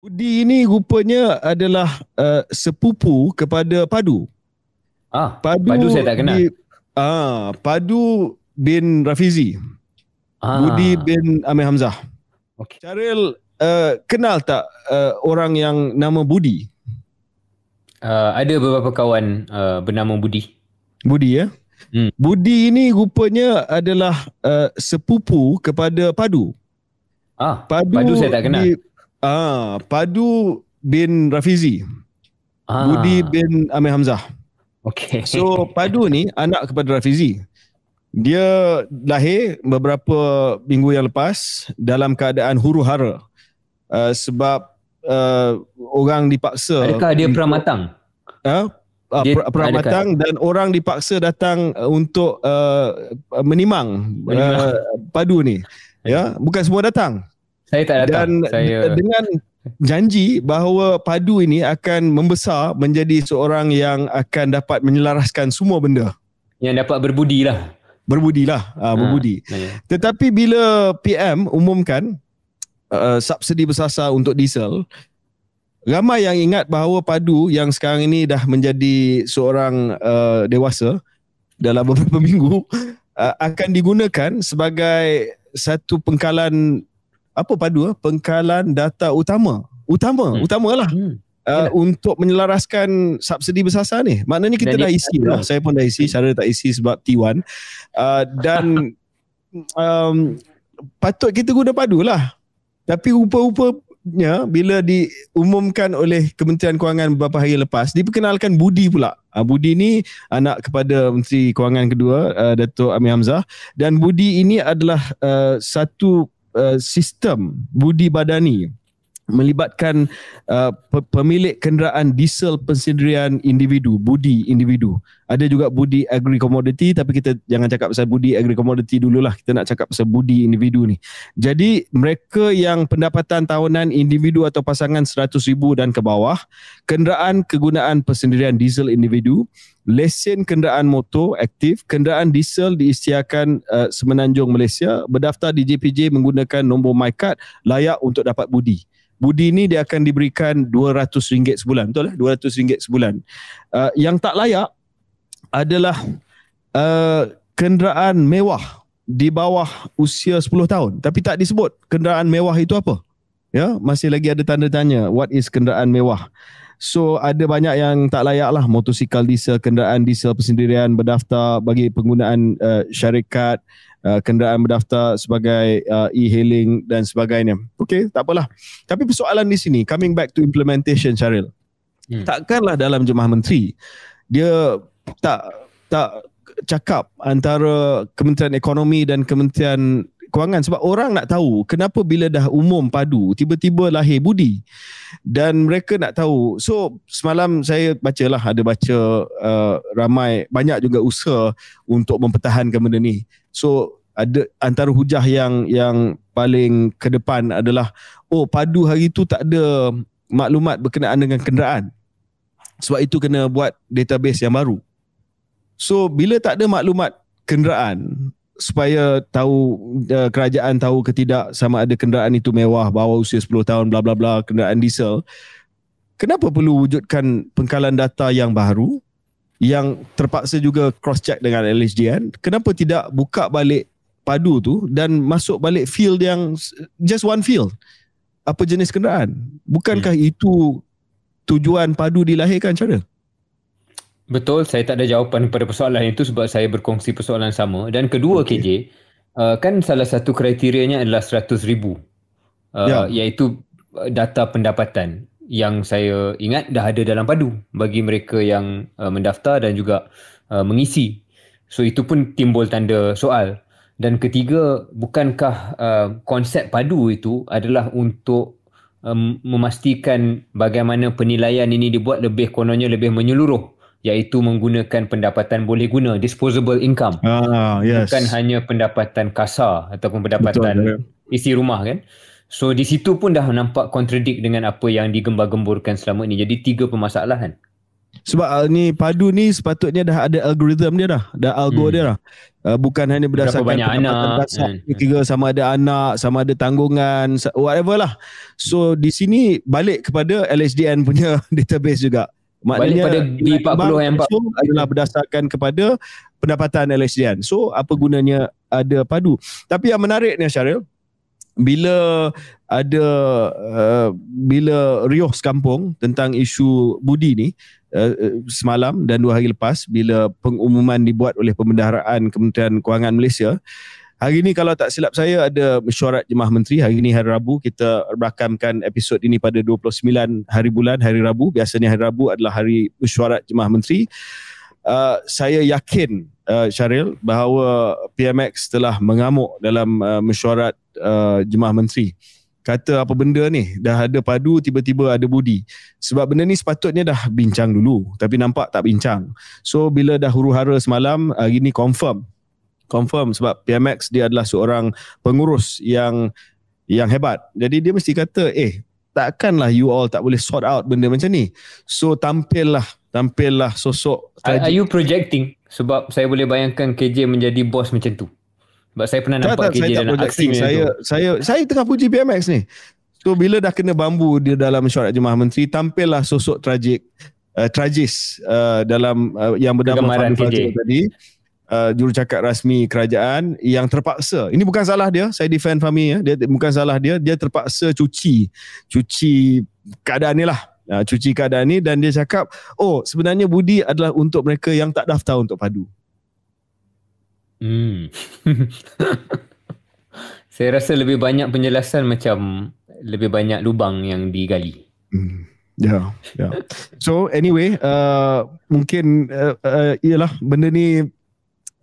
Budi ini rupanya adalah uh, sepupu kepada Padu. Ah, Padu, Padu saya tak kenal. Di, ah, Padu bin Rafizi. Ah. Budi bin Amir Hamzah. Okay. Caril, uh, eh, kenal tak uh, orang yang nama Budi? Uh, ada beberapa kawan uh, bernama Budi. Budi ya? Hmm. Budi ini rupanya adalah uh, sepupu kepada Padu. Ah, Padu, Padu saya tak kenal. Di, Ah, Padu bin Rafizi. Ah. Budi bin Amir Hamzah. Okay. So Padu ni anak kepada Rafizi. Dia lahir beberapa minggu yang lepas dalam keadaan huru hara. Uh, sebab uh, orang dipaksa. Adakah dia pramatang? Uh, ha? ah, dia, pramatang dan orang dipaksa datang eh, untuk uh, menimang, menimang. Uh, Padu ni. Ya, bukan semua datang. Saya tak datang. Dan saya... dengan janji bahawa Padu ini akan membesar menjadi seorang yang akan dapat menyelaraskan semua benda. Yang dapat berbudi lah. Berbudi lah. Uh, berbudi. Ha, Tetapi bila PM umumkan uh, subsidi bersasar untuk diesel, ramai yang ingat bahawa Padu yang sekarang ini dah menjadi seorang uh, dewasa dalam beberapa minggu, uh, akan digunakan sebagai satu pengkalan apa padu eh? pengkalan data utama utama hmm. utamalah hmm. Uh, yeah. untuk menyelaraskan subsidi bersasar ni maknanya kita dan dah isi lah saya pun dah isi Syara tak isi sebab T1 uh, dan um, patut kita guna padu lah tapi rupa-rupanya bila diumumkan oleh Kementerian Kewangan beberapa hari lepas diperkenalkan Budi pula uh, Budi ni anak kepada Menteri Kewangan kedua uh, Datuk Amir Hamzah dan Budi ini adalah uh, satu Uh, sistem budi badani melibatkan uh, pemilik kenderaan diesel pensendirian individu, budi individu. Ada juga budi agri commodity tapi kita jangan cakap pasal budi agri commodity dululah. Kita nak cakap pasal budi individu ni. Jadi mereka yang pendapatan tahunan individu atau pasangan ribu dan ke bawah, kenderaan kegunaan persendirian diesel individu, lesen kenderaan motor aktif, kenderaan diesel diistiakan uh, semenanjung Malaysia, berdaftar di JPJ menggunakan nombor MyCard layak untuk dapat budi. Budi ni dia akan diberikan RM200 sebulan. Betul lah? Eh? RM200 sebulan. Uh, yang tak layak adalah uh, kenderaan mewah di bawah usia 10 tahun. Tapi tak disebut kenderaan mewah itu apa. Ya, masih lagi ada tanda tanya. What is kenderaan mewah? So ada banyak yang tak layak lah. Motosikal diesel, kenderaan diesel persendirian berdaftar bagi penggunaan uh, syarikat. Uh, kenderaan berdaftar sebagai uh, e-hailing dan sebagainya. Okey, tak apalah. Tapi persoalan di sini coming back to implementation Charil. Hmm. Takkanlah dalam jemaah menteri dia tak tak cakap antara Kementerian Ekonomi dan Kementerian Kewangan sebab orang nak tahu kenapa bila dah umum padu tiba-tiba lahir budi dan mereka nak tahu so semalam saya bacalah ada baca uh, ramai banyak juga usaha untuk mempertahankan benda ni So ada antara hujah yang yang paling ke depan adalah oh padu hari tu tak ada maklumat berkenaan dengan kenderaan. Sebab itu kena buat database yang baru. So bila tak ada maklumat kenderaan supaya tahu uh, kerajaan tahu ketidak sama ada kenderaan itu mewah bawah usia 10 tahun bla bla bla kenderaan diesel kenapa perlu wujudkan pengkalan data yang baru yang terpaksa juga cross check dengan LHDN kan? kenapa tidak buka balik padu tu dan masuk balik field yang just one field apa jenis kenderaan bukankah hmm. itu tujuan padu dilahirkan cara betul saya tak ada jawapan pada persoalan itu sebab saya berkongsi persoalan sama dan kedua okay. KJ uh, kan salah satu kriterianya adalah 100,000 uh, ya. iaitu uh, data pendapatan yang saya ingat dah ada dalam padu bagi mereka yang uh, mendaftar dan juga uh, mengisi. So itu pun timbul tanda soal. Dan ketiga, bukankah uh, konsep padu itu adalah untuk um, memastikan bagaimana penilaian ini dibuat lebih kononnya lebih menyeluruh iaitu menggunakan pendapatan boleh guna disposable income. Ah, yes. Bukan hanya pendapatan kasar ataupun pendapatan Betul, ya. isi rumah kan? Yeah. So di situ pun dah nampak kontradik dengan apa yang digembar-gemburkan selama ini. Jadi tiga permasalahan. Sebab uh, ni padu ni sepatutnya dah ada algoritma dia dah, dah algo hmm. dia dah. Uh, bukan hanya berdasarkan Berapa banyak anak, dasar, hmm. kira sama ada anak, sama ada tanggungan, whatever lah. So di sini balik kepada LHDN punya database juga. Maknanya balik pada B40 yang so, adalah berdasarkan kepada pendapatan LHDN. So apa gunanya ada padu. Tapi yang menarik ni Syaril, bila ada uh, bila riuh sekampung tentang isu budi ni uh, uh, semalam dan dua hari lepas bila pengumuman dibuat oleh pembendaharaan Kementerian Kewangan Malaysia Hari ini kalau tak silap saya ada mesyuarat jemaah menteri. Hari ini hari Rabu kita rakamkan episod ini pada 29 hari bulan hari Rabu. Biasanya hari Rabu adalah hari mesyuarat jemaah menteri. Uh, saya yakin uh, Syaril bahawa PMX telah mengamuk dalam uh, mesyuarat uh, jemaah menteri. Kata apa benda ni dah ada padu tiba-tiba ada budi. Sebab benda ni sepatutnya dah bincang dulu tapi nampak tak bincang. So bila dah huru-hara semalam hari ni confirm confirm sebab PMX dia adalah seorang pengurus yang yang hebat. Jadi dia mesti kata eh takkanlah you all tak boleh sort out benda macam ni. So tampillah Tampillah sosok tragic. are you projecting sebab saya boleh bayangkan KJ menjadi bos macam tu sebab saya pernah tak, nampak tak, KJ saya dalam aksi saya, saya, saya, saya tengah puji BMX ni so bila dah kena bambu dia dalam syarat jemaah menteri Tampillah sosok tragik uh, tragis uh, dalam uh, yang bernama Fahmi tadi Uh, jurucakap rasmi kerajaan yang terpaksa ini bukan salah dia saya defend family ya dia bukan salah dia dia terpaksa cuci cuci keadaan ni lah uh, cuci keadaan ni dan dia cakap oh sebenarnya budi adalah untuk mereka yang tak daftar untuk padu hmm saya rasa lebih banyak penjelasan macam lebih banyak lubang yang digali hmm Ya, yeah, ya. Yeah. So anyway, uh, mungkin uh, uh, ialah benda ni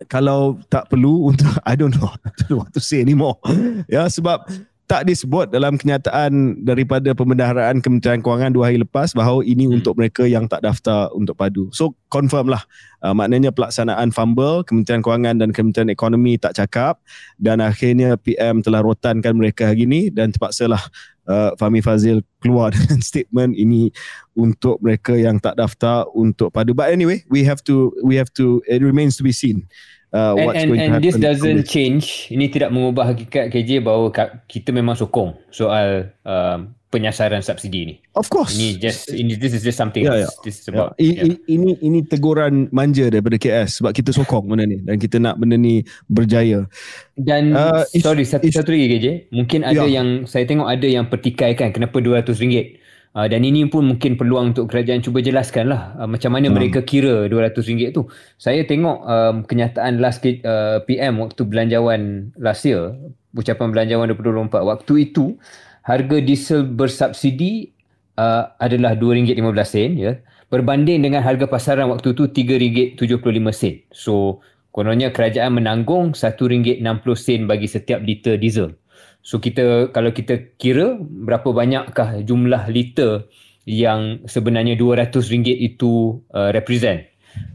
kalau tak perlu untuk I don't know, I don't know what to say anymore. ya, yeah, sebab tak disebut dalam kenyataan daripada pembendaharaan Kementerian Kewangan dua hari lepas bahawa ini hmm. untuk mereka yang tak daftar untuk padu. So confirm lah uh, maknanya pelaksanaan fumble Kementerian Kewangan dan Kementerian Ekonomi tak cakap dan akhirnya PM telah rotankan mereka hari ini dan terpaksalah uh, Fahmi Fazil keluar dengan statement ini untuk mereka yang tak daftar untuk padu. But anyway, we have to we have to it remains to be seen uh, and, and, and this doesn't this. change. Ini tidak mengubah hakikat KJ bahawa kita memang sokong soal um, penyasaran subsidi ini. Of course. Ini just ini this is just something. Yeah, yeah. This is about. Yeah. Yeah. Ini ini teguran manja daripada KS sebab kita sokong benda ni dan kita nak benda ni berjaya. Dan uh, sorry satu satu lagi KJ, mungkin ada yeah. yang saya tengok ada yang pertikaikan kenapa RM200? Ah, dan ini pun mungkin peluang untuk kerajaan cuba jelaskanlah uh, macam mana hmm. mereka kira RM200 tu. Saya tengok um, kenyataan last uh, PM waktu belanjawan last year, ucapan belanjawan 2024 waktu itu harga diesel bersubsidi uh, adalah RM2.15 ya berbanding dengan harga pasaran waktu itu RM3.75. So kononnya kerajaan menanggung RM1.60 bagi setiap liter diesel. So kita kalau kita kira berapa banyakkah jumlah liter yang sebenarnya RM200 itu uh, represent.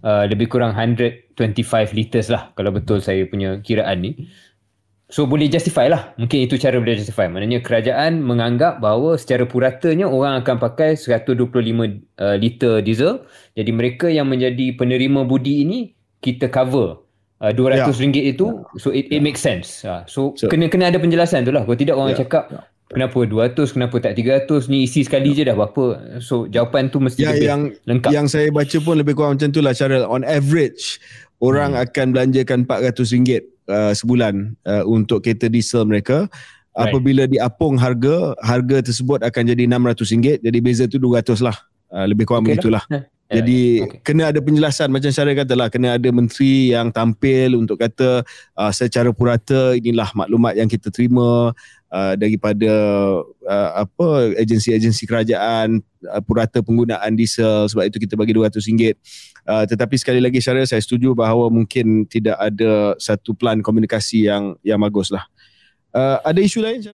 Uh, lebih kurang 125 liters lah kalau betul saya punya kiraan ni. So boleh justify lah. Mungkin itu cara boleh justify. Maknanya kerajaan menganggap bahawa secara puratanya orang akan pakai 125 uh, liter diesel. Jadi mereka yang menjadi penerima budi ini kita cover uh, RM200 yeah. itu yeah. so it, yeah. makes sense. Uh, so, so kena kena ada penjelasan tu lah. Kalau tidak orang yeah. cakap yeah. kenapa 200 kenapa tak 300 ni isi sekali yeah. je dah berapa. So jawapan tu mesti yeah, lebih yang, lengkap. Yang saya baca pun lebih kurang macam tu lah cara on average orang hmm. akan belanjakan RM400 uh, sebulan uh, untuk kereta diesel mereka. Right. Apabila diapung harga, harga tersebut akan jadi RM600. Jadi beza tu RM200 lah. Uh, lebih kurang okay lah. begitulah. Lah. Jadi okay. kena ada penjelasan macam cara lah kena ada menteri yang tampil untuk kata uh, secara purata inilah maklumat yang kita terima uh, daripada uh, apa agensi-agensi kerajaan uh, purata penggunaan diesel sebab itu kita bagi RM200. Uh, tetapi sekali lagi secara saya setuju bahawa mungkin tidak ada satu plan komunikasi yang yang baguslah. Uh, ada isu lain?